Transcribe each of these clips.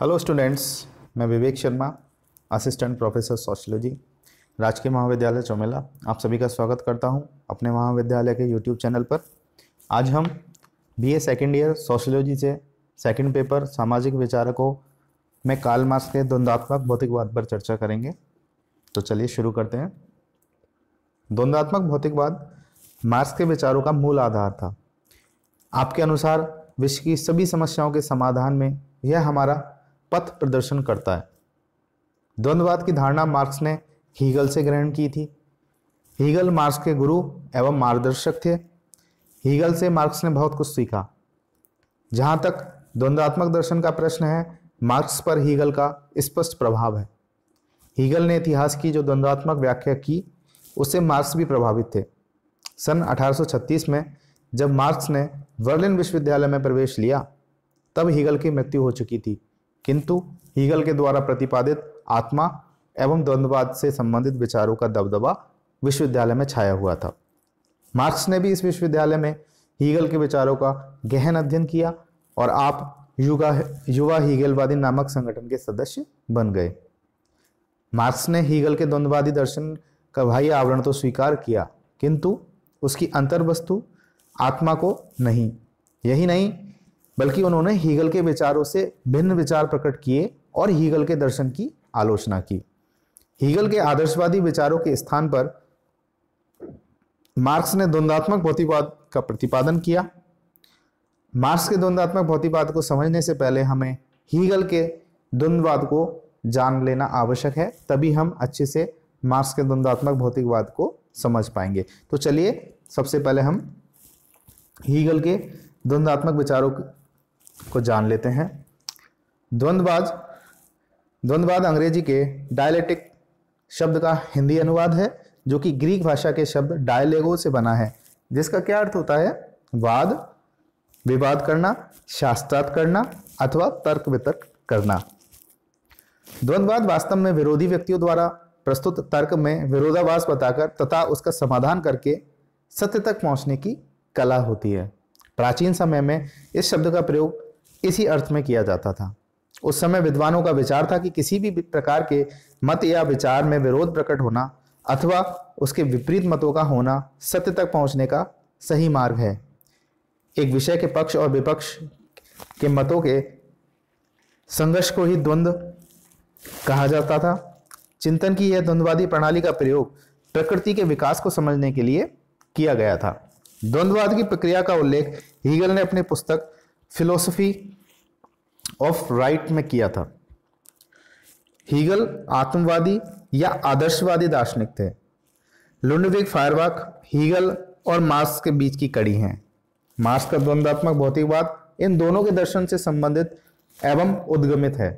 hello students मैं Vivek Sharma assistant professor sociology राजकीय महाविद्यालय चौमेला आप सभी का स्वागत करता हूं अपने महाविद्यालय के यूट्यूब चैनल पर आज हम बीए सेकंड ईयर सोशियोलॉजी से सेकंड पेपर सामाजिक विचारकों में काल मार्क्स के द्वंद्वात्मक भौतिकवाद पर चर्चा करेंगे तो चलिए शुरू करते हैं द्वंद्वात्मक भौतिकवाद मार्क्स के विचारों का मूल आधार था आपके अनुसार विश्व की सभी समस्याओं के समाधान में यह हमारा पथ प्रदर्शन करता है द्वंद्ववाद की धारणा मार्क्स ने हीगल से ग्रहण की थी हीगल मार्क्स के गुरु एवं मार्गदर्शक थे हीगल से मार्क्स ने बहुत कुछ सीखा जहाँ तक द्वंद्वात्मक दर्शन का प्रश्न है मार्क्स पर हीगल का स्पष्ट प्रभाव है हीगल ने इतिहास की जो द्वंद्वात्मक व्याख्या की उससे मार्क्स भी प्रभावित थे सन 1836 में जब मार्क्स ने बर्लिन विश्वविद्यालय में प्रवेश लिया तब हीगल की मृत्यु हो चुकी थी किंतु हीगल के द्वारा प्रतिपादित आत्मा एवं द्वंद्ववाद से संबंधित विचारों का दबदबा विश्वविद्यालय में छाया हुआ था मार्क्स ने भी इस विश्वविद्यालय में हीगल के विचारों का गहन अध्ययन किया और आप युवा युवा हीगलवादी नामक संगठन के सदस्य बन गए मार्क्स ने हीगल के द्वंद्ववादी दर्शन का भाई आवरण तो स्वीकार किया किंतु उसकी अंतर्वस्तु आत्मा को नहीं यही नहीं बल्कि उन्होंने हीगल के विचारों से भिन्न विचार प्रकट किए और हीगल के दर्शन की आलोचना की हीगल के आदर्शवादी विचारों के स्थान पर मार्क्स ने द्वंद्वात्मक भौतिकवाद का प्रतिपादन किया मार्क्स के द्वंद्वात्मक भौतिकवाद को समझने से पहले हमें हीगल के द्वंद्ववाद को जान लेना आवश्यक है तभी हम अच्छे से मार्क्स के द्वंद्वात्मक भौतिकवाद को समझ पाएंगे तो चलिए सबसे पहले हम हीगल के द्वंद्वात्मक विचारों को जान लेते हैं द्वंद्वाज द्वंद्ववाद अंग्रेजी के डायलेक्टिक शब्द का हिंदी अनुवाद है जो कि ग्रीक भाषा के शब्द डायलेगो से बना है जिसका क्या अर्थ होता है वाद विवाद करना शास्त्रार्थ करना अथवा तर्क वितर्क करना द्वंद्ववाद वास्तव में विरोधी व्यक्तियों द्वारा प्रस्तुत तर्क में विरोधाभास बताकर तथा उसका समाधान करके सत्य तक पहुंचने की कला होती है प्राचीन समय में इस शब्द का प्रयोग इसी अर्थ में किया जाता था उस समय विद्वानों का विचार था कि किसी भी प्रकार के मत या विचार में विरोध प्रकट होना अथवा उसके विपरीत मतों का होना सत्य तक पहुंचने का सही मार्ग है एक विषय के पक्ष और विपक्ष के मतों के संघर्ष को ही द्वंद्व कहा जाता था चिंतन की यह द्वंद्वादी प्रणाली का प्रयोग प्रकृति के विकास को समझने के लिए किया गया था द्वंद्ववाद की प्रक्रिया का उल्लेख हीगल ने अपनी पुस्तक फिलोसफी ऑफ राइट में किया था हीगल आत्मवादी या आदर्शवादी दार्शनिक थे लुंडविक फायरबाक हीगल और मार्क्स के बीच की कड़ी हैं मार्क्स का द्वंद्वात्मक भौतिकवाद इन दोनों के दर्शन से संबंधित एवं उद्गमित है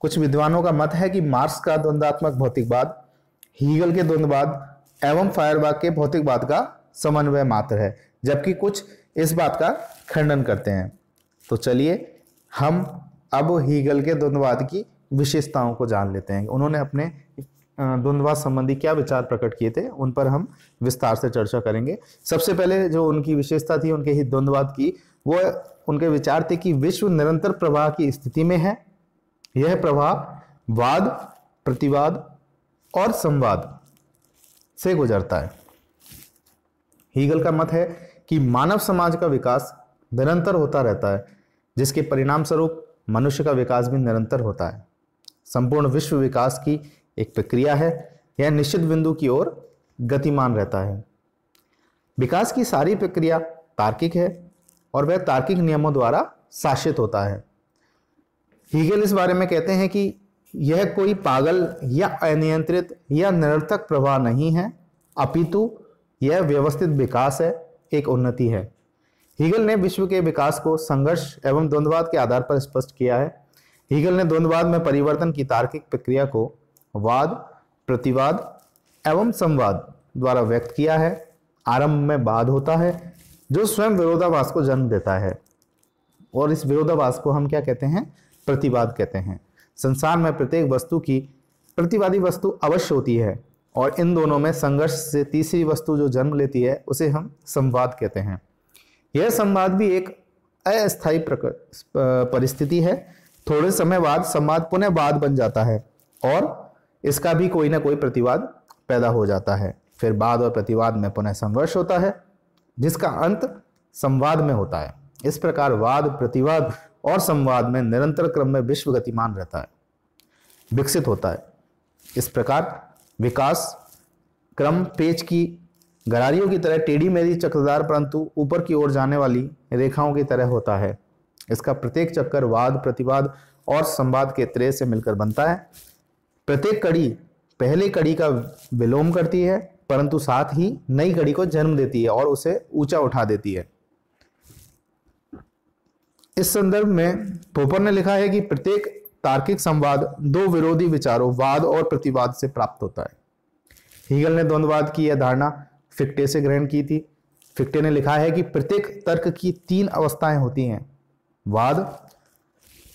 कुछ विद्वानों का मत है कि मार्क्स का द्वंद्वात्मक भौतिकवाद हीगल के द्वंद्ववाद एवं फायरबाग के भौतिकवाद का समन्वय मात्र है जबकि कुछ इस बात का खंडन करते हैं तो चलिए हम अब हीगल के द्वंद्ववाद की विशेषताओं को जान लेते हैं उन्होंने अपने द्वंद्ववाद संबंधी क्या विचार प्रकट किए थे उन पर हम विस्तार से चर्चा करेंगे सबसे पहले जो उनकी विशेषता थी उनके ही द्वंद्ववाद की वो उनके विचार थे कि विश्व निरंतर प्रवाह की स्थिति में है यह प्रवाह वाद प्रतिवाद और संवाद से गुजरता है हीगल का मत है कि मानव समाज का विकास निरंतर होता रहता है जिसके परिणाम स्वरूप मनुष्य का विकास भी निरंतर होता है संपूर्ण विश्व विकास की एक प्रक्रिया है यह निश्चित बिंदु की ओर गतिमान रहता है विकास की सारी प्रक्रिया तार्किक है और वह तार्किक नियमों द्वारा शासित होता है हीगल इस बारे में कहते हैं कि यह कोई पागल या अनियंत्रित या निरर्थक प्रवाह नहीं है अपितु यह व्यवस्थित विकास है एक उन्नति है हीगल ने विश्व के विकास को संघर्ष एवं द्वंद्ववाद के आधार पर स्पष्ट किया है हीगल ने द्वंद्ववाद में परिवर्तन की तार्किक प्रक्रिया को वाद प्रतिवाद एवं संवाद द्वारा व्यक्त किया है आरंभ में वाद होता है जो स्वयं विरोधाभास को जन्म देता है और इस विरोधाभास को हम क्या कहते हैं प्रतिवाद कहते हैं संसार में प्रत्येक वस्तु की प्रतिवादी वस्तु अवश्य होती है और इन दोनों में संघर्ष से तीसरी वस्तु जो जन्म लेती है उसे हम संवाद कहते हैं यह संवाद भी एक अस्थायी परिस्थिति है थोड़े समय बाद संवाद पुनः वाद बन जाता है और इसका भी कोई ना कोई प्रतिवाद पैदा हो जाता है फिर वाद और प्रतिवाद में पुनः संघर्ष होता है जिसका अंत संवाद में होता है इस प्रकार वाद प्रतिवाद और संवाद में निरंतर क्रम में विश्व गतिमान रहता है विकसित होता है इस प्रकार विकास क्रम पेज की गरारियों की तरह टेढ़ी मेरी चक्रदार परंतु ऊपर की ओर जाने वाली रेखाओं की तरह होता है इसका प्रत्येक चक्कर वाद प्रतिवाद और संवाद के त्रय से मिलकर बनता है प्रत्येक कड़ी पहले कड़ी का विलोम करती है परंतु साथ ही नई कड़ी को जन्म देती है और उसे ऊंचा उठा देती है इस संदर्भ में पोपर ने लिखा है कि प्रत्येक तार्किक संवाद दो विरोधी विचारों वाद और प्रतिवाद से प्राप्त होता है हीगल ने द्वंद्ववाद की यह धारणा फिक्टे से ग्रहण की थी फिक्टे ने लिखा है कि प्रत्येक तर्क की तीन अवस्थाएं होती हैं वाद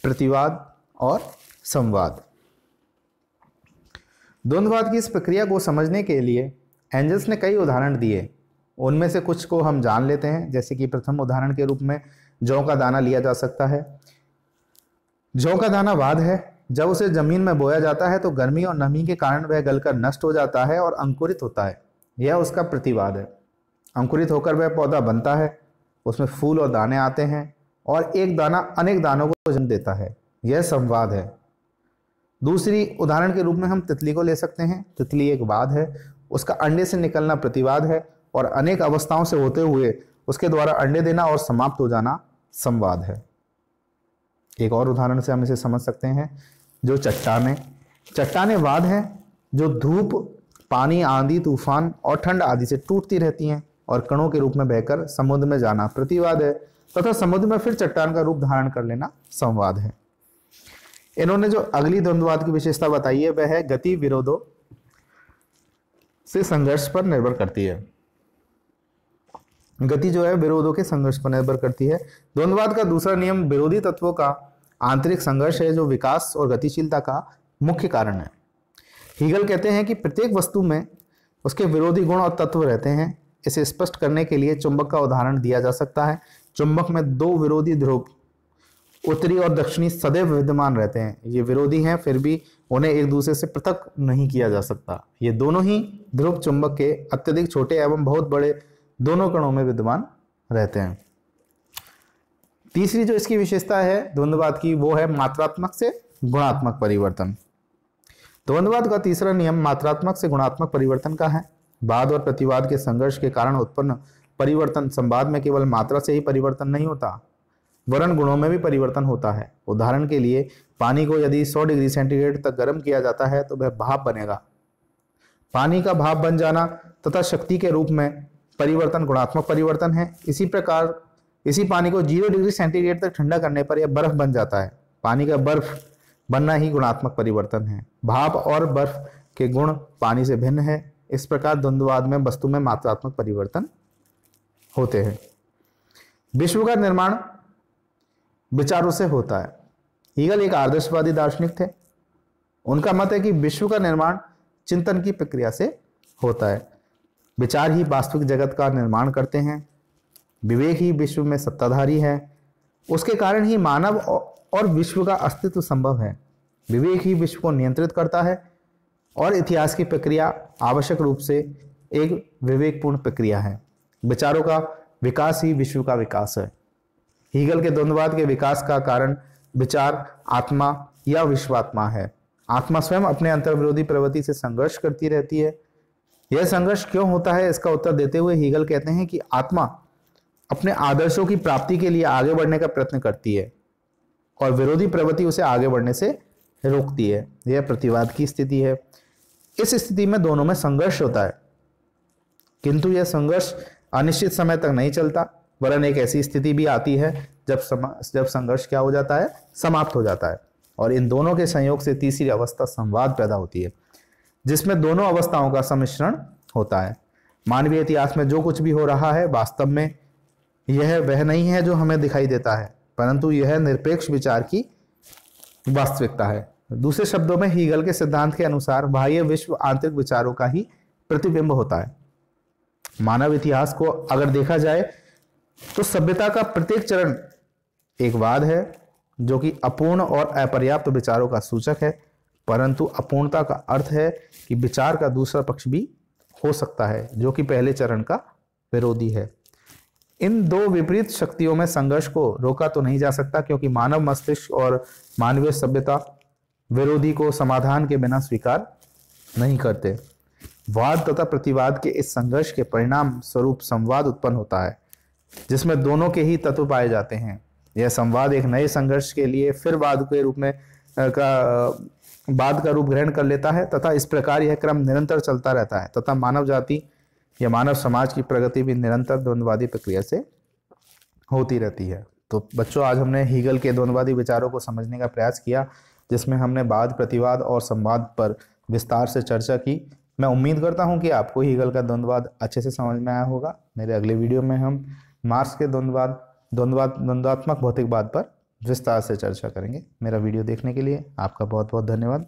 प्रतिवाद और संवाद द्वंद्ववाद की इस प्रक्रिया को समझने के लिए एंजल्स ने कई उदाहरण दिए उनमें से कुछ को हम जान लेते हैं जैसे कि प्रथम उदाहरण के रूप में जौ का दाना लिया जा सकता है जौ का दाना वाद है जब उसे जमीन में बोया जाता है तो गर्मी और नमी के कारण वह गलकर नष्ट हो जाता है और अंकुरित होता है यह उसका प्रतिवाद है अंकुरित होकर वह पौधा बनता है उसमें फूल और दाने आते हैं और एक दाना अनेक दानों को जन्म देता है यह संवाद है दूसरी उदाहरण के रूप में हम तितली को ले सकते हैं तितली एक वाद है उसका अंडे से निकलना प्रतिवाद है और अनेक अवस्थाओं से होते हुए उसके द्वारा अंडे देना और समाप्त हो जाना संवाद है एक और उदाहरण से हम इसे समझ सकते हैं जो चट्टाने चट्टाने वाद हैं जो धूप पानी आंधी तूफान और ठंड आदि से टूटती रहती हैं और कणों के रूप में बहकर समुद्र में जाना प्रतिवाद है तथा तो समुद्र में फिर चट्टान का रूप धारण कर लेना संवाद है इन्होंने जो अगली द्वंद्ववाद की विशेषता बताई है वह है गति विरोधों से संघर्ष पर निर्भर करती है गति जो है विरोधों के संघर्ष पर निर्भर करती है द्वंद्ववाद का दूसरा नियम विरोधी तत्वों का आंतरिक संघर्ष है जो विकास और गतिशीलता का मुख्य कारण है हीगल कहते हैं कि प्रत्येक वस्तु में उसके विरोधी गुण और तत्व रहते हैं इसे स्पष्ट करने के लिए चुंबक का उदाहरण दिया जा सकता है चुंबक में दो विरोधी ध्रुव उत्तरी और दक्षिणी सदैव विद्यमान रहते हैं ये विरोधी हैं फिर भी उन्हें एक दूसरे से पृथक नहीं किया जा सकता ये दोनों ही ध्रुव चुंबक के अत्यधिक छोटे एवं बहुत बड़े दोनों कणों में विद्यमान रहते हैं तीसरी जो इसकी विशेषता है द्वंद्ववाद की वो है मात्रात्मक से गुणात्मक परिवर्तन द्वंद्ववाद का तीसरा नियम मात्रात्मक से गुणात्मक परिवर्तन का है वाद और प्रतिवाद के संघर्ष के कारण उत्पन्न परिवर्तन संवाद में केवल मात्रा से ही परिवर्तन नहीं होता वरण गुणों में भी परिवर्तन होता है उदाहरण के लिए पानी को यदि 100 डिग्री सेंटीग्रेड तक गर्म किया जाता है तो वह भाप बनेगा पानी का भाप बन जाना तथा शक्ति के रूप में परिवर्तन गुणात्मक परिवर्तन है इसी प्रकार इसी पानी को जीरो डिग्री सेंटीग्रेड तक ठंडा करने पर यह बर्फ बन जाता है पानी का बर्फ बनना ही गुणात्मक परिवर्तन है भाप और बर्फ के गुण पानी से भिन्न है इस प्रकार द्वंद्ववाद में वस्तु में मात्रात्मक परिवर्तन होते हैं विश्व का निर्माण विचारों से होता है ईगल एक आदर्शवादी दार्शनिक थे उनका मत है कि विश्व का निर्माण चिंतन की प्रक्रिया से होता है विचार ही वास्तविक जगत का निर्माण करते हैं विवेक ही विश्व में सत्ताधारी है उसके कारण ही मानव और विश्व का अस्तित्व संभव है विवेक ही विश्व को नियंत्रित करता है और इतिहास की प्रक्रिया आवश्यक रूप से एक विवेकपूर्ण प्रक्रिया है विचारों का विकास ही विश्व का विकास है हीगल के द्वंद्ववाद के विकास का कारण विचार आत्मा या विश्वात्मा है आत्मा स्वयं अपने अंतर्विरोधी प्रवृत्ति से संघर्ष करती रहती है यह संघर्ष क्यों होता है इसका उत्तर देते हुए हीगल कहते हैं कि आत्मा अपने आदर्शों की प्राप्ति के लिए आगे बढ़ने का प्रयत्न करती है और विरोधी प्रवृत्ति उसे आगे बढ़ने से रोकती है यह प्रतिवाद की स्थिति है इस स्थिति में दोनों में संघर्ष होता है किंतु यह संघर्ष अनिश्चित समय तक नहीं चलता वरन एक ऐसी स्थिति भी आती है जब समा जब संघर्ष क्या हो जाता है समाप्त हो जाता है और इन दोनों के संयोग से तीसरी अवस्था संवाद पैदा होती है जिसमें दोनों अवस्थाओं का सम्मिश्रण होता है मानवीय इतिहास में जो कुछ भी हो रहा है वास्तव में यह वह नहीं है जो हमें दिखाई देता है परंतु यह निरपेक्ष विचार की वास्तविकता है दूसरे शब्दों में हीगल के सिद्धांत के अनुसार बाह्य विश्व आंतरिक विचारों का ही प्रतिबिंब होता है मानव इतिहास को अगर देखा जाए तो सभ्यता का प्रत्येक चरण एक वाद है जो कि अपूर्ण और अपर्याप्त विचारों का सूचक है परंतु अपूर्णता का अर्थ है कि विचार का दूसरा पक्ष भी हो सकता है जो कि पहले चरण का विरोधी है इन दो विपरीत शक्तियों में संघर्ष को रोका तो नहीं जा सकता क्योंकि मानव मस्तिष्क और मानवीय सभ्यता विरोधी को समाधान के बिना स्वीकार नहीं करते वाद तथा प्रतिवाद के इस संघर्ष के परिणाम स्वरूप संवाद उत्पन्न होता है जिसमें दोनों के ही तत्व पाए जाते हैं यह संवाद एक नए संघर्ष के लिए फिर वाद के रूप में का बाद का रूप ग्रहण कर लेता है तथा इस प्रकार यह क्रम निरंतर चलता रहता है तथा मानव जाति या मानव समाज की प्रगति भी निरंतर द्वंद्ववादी प्रक्रिया से होती रहती है तो बच्चों आज हमने हीगल के द्वंद्ववादी विचारों को समझने का प्रयास किया जिसमें हमने वाद प्रतिवाद और संवाद पर विस्तार से चर्चा की मैं उम्मीद करता हूँ कि आपको हीगल का द्वंद्ववाद अच्छे से समझ में आया होगा मेरे अगले वीडियो में हम मार्क्स के द्वंद्ववाद द्वंद्ववाद द्वंद्वात्मक भौतिकवाद पर विस्तार से चर्चा करेंगे मेरा वीडियो देखने के लिए आपका बहुत बहुत धन्यवाद